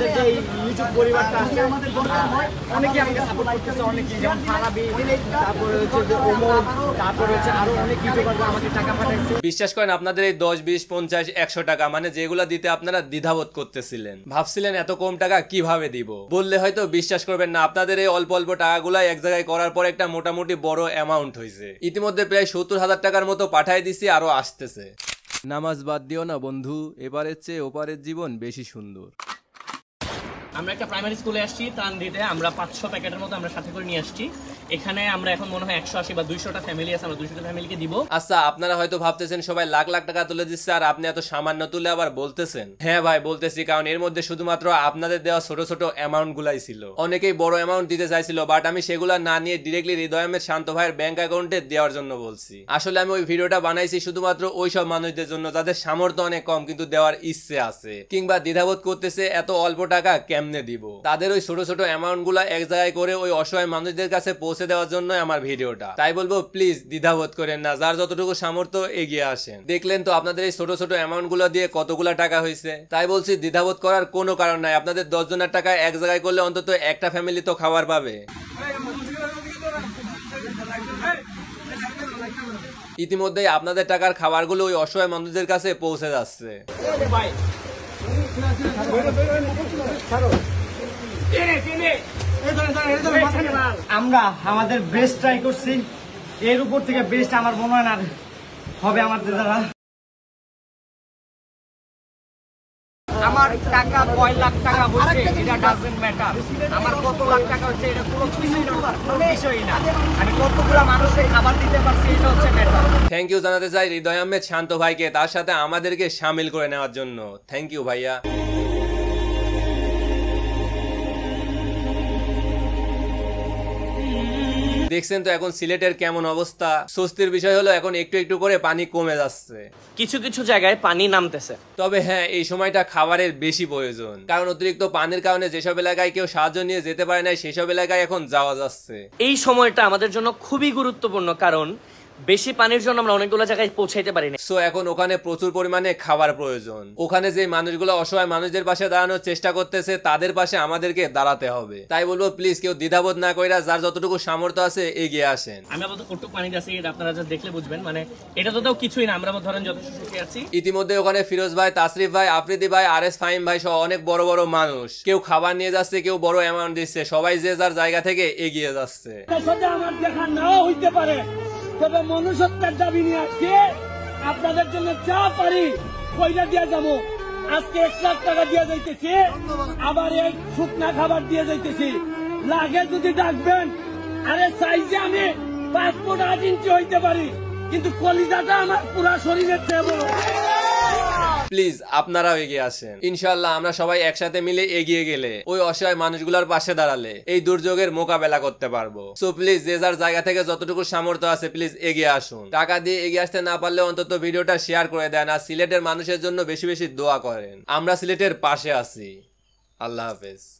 বিশ্বাস করেন আপনাদের এই দশ বিশ পঞ্চাশ একশো টাকা মানে যেগুলো দিতে আপনারা দ্বিধাবোধ করতেছিলেন ভাবছিলেন এত কম টাকা কিভাবে দিব বললে হয়তো বিশ্বাস করবেন না আপনাদের এই অল্প অল্প টাকাগুলো এক জায়গায় করার পর একটা মোটামুটি বড় অ্যামাউন্ট হয়েছে ইতিমধ্যে প্রায় সত্তর হাজার টাকার মতো পাঠাই দিছি আরো আসতেছে নামাজ বাদ দিও না বন্ধু এপারের চেয়ে ওপারের জীবন বেশি সুন্দর আমরা একটা প্রাইমারি স্কুলে আসছি তান দিতে আমরা পাঁচশো প্যাকেটের মতো আমরা সাথে করে নিয়ে আসছি এখানে আমরা এখন মনে হয় একশো আশি বা দুইশোটা ফ্যামিলি আছে আমরা দুইশোটা ফ্যামিলিকে দিব আচ্ছা আপনারা হয়তো ভাবতেছেন সবাই লাখ লাখ টাকা তুলে দিচ্ছে আর আপনি এত সামান্য তুলে আবার বলতেছেন হ্যাঁ ভাই বলতেছি কারণ এর মধ্যে শুধুমাত্র আপনাদের দেওয়া ছোট ছোট অ্যামাউন্ট গুলাই ছিল অনেকেই বড় অ্যামাউন্ট দিতে চাইছিল বাট আমি সেগুলো না নিয়ে ডিরেক্টলি হৃদয়মের শান্ত ভাইয়ের ব্যাংক অ্যাকাউন্টে দেওয়ার জন্য বলছি আসলে আমি ওই ভিডিওটা বানাইছি শুধুমাত্র ওই সব মানুষদের জন্য যাদের সামর্থ্য অনেক কম কিন্তু দেওয়ার ইচ্ছে আছে কিংবা দ্বিধাবোধ করতেছে এত অল্প টাকা কেমনে দিব তাদের ওই ছোট ছোট অ্যামাউন্ট গুলা এক জায়গায় করে ওই অসহায় মানুষদের কাছে পৌঁছে পৌঁছে দেওয়ার জন্য আমার ভিডিওটা তাই বলবো প্লিজ দ্বিধাবোধ করেন না যার যতটুকু সামর্থ্য এগিয়ে আসেন দেখলেন তো আপনাদের এই ছোট ছোট গুলো দিয়ে কতগুলা টাকা হয়েছে তাই বলছি দ্বিধাবোধ করার কোনো কারণ নাই আপনাদের দশ জনের টাকা এক জায়গায় করলে অন্তত একটা ফ্যামিলি তো খাবার পাবে ইতিমধ্যেই আপনাদের টাকার খাবারগুলো ওই অসহায় মানুষদের কাছে পৌঁছে যাচ্ছে আমরা আমাদের বেস্ট ট্রাই করছি এর উপর থেকে বেস্ট আমার মনে হয় না হবে আমাদের দ্বারা টাকা লাখ টাকা আমার মানুষের থ্যাংক ইউ জানাতে চাই শান্ত ভাইকে তার সাথে আমাদেরকে সামিল করে নেওয়ার জন্য থ্যাংক ইউ ভাইয়া দেখছেন তো এখন সিলেটের কেমন অবস্থা স্বস্তির বিষয় হলো এখন একটু একটু করে পানি কমে যাচ্ছে কিছু কিছু জায়গায় পানি নামতেছে তবে হ্যাঁ এই সময়টা খাবারের বেশি প্রয়োজন কারণ অতিরিক্ত পানির কারণে যেসব এলাকায় কেউ সাহায্য নিয়ে যেতে পারে না সেসব এলাকায় এখন যাওয়া যাচ্ছে এই সময়টা আমাদের জন্য খুবই গুরুত্বপূর্ণ কারণ বেশি পানির জন্য আমরা অনেকগুলো জায়গায় পৌঁছাইতে পারি না সো এখন ওখানে প্রচুর পরিমাণে খাবার প্রয়োজন ওখানে যে মানুষগুলো অসহায় মানুষদের পাশে দাঁড়ানোর চেষ্টা করতেছে তাদের পাশে আমাদেরকে দাঁড়াতে হবে তাই বলবো প্লিজ কেউ দ্বিধাবোধ না কইরা যার যতটুকু সামর্থ্য আছে এগিয়ে আসেন আমি আপাতত কত পানি আছে এটা আপনারা যা দেখলে বুঝবেন মানে এটা তো তাও কিছুই না আমরা ধরেন যথেষ্ট সুখে আছি ইতিমধ্যে ওখানে ফিরোজ ভাই তাসরিফ ভাই আফ্রিদি ভাই আর এস ফাহিম ভাই সহ অনেক বড় বড় মানুষ কেউ খাবার নিয়ে যাচ্ছে কেউ বড় অ্যামাউন্ট দিচ্ছে সবাই যে যার জায়গা থেকে এগিয়ে যাচ্ছে আমার দেখা হইতে পারে তবে মনুষ্যত্বের দাবি নিয়ে আসছে আপনাদের জন্য চা পারি পয়সা দিয়ে যাব আজকে এক লাখ টাকা দিয়ে যাইতেছি আবার এক শুকনা খাবার দিয়ে যাইতেছি লাগে যদি ডাকবেন আরে সাইজে আমি পাসপোর্ট আট ইঞ্চি হইতে পারি কিন্তু কলিজাটা আমার পুরা শরীরের চেয়ে বড় প্লিজ আপনারাও এগিয়ে আসেন ইনশাল্লাহ আমরা সবাই একসাথে মিলে এগিয়ে গেলে ওই অসহায় মানুষগুলোর পাশে দাঁড়ালে এই দুর্যোগের মোকাবেলা করতে পারবো সো প্লিজ যে যার জায়গা থেকে যতটুকু সামর্থ্য আছে প্লিজ এগিয়ে আসুন টাকা দিয়ে এগিয়ে আসতে না পারলে অন্তত ভিডিওটা শেয়ার করে দেন আর সিলেটের মানুষের জন্য বেশি বেশি দোয়া করেন আমরা সিলেটের পাশে আছি আল্লাহ হাফেজ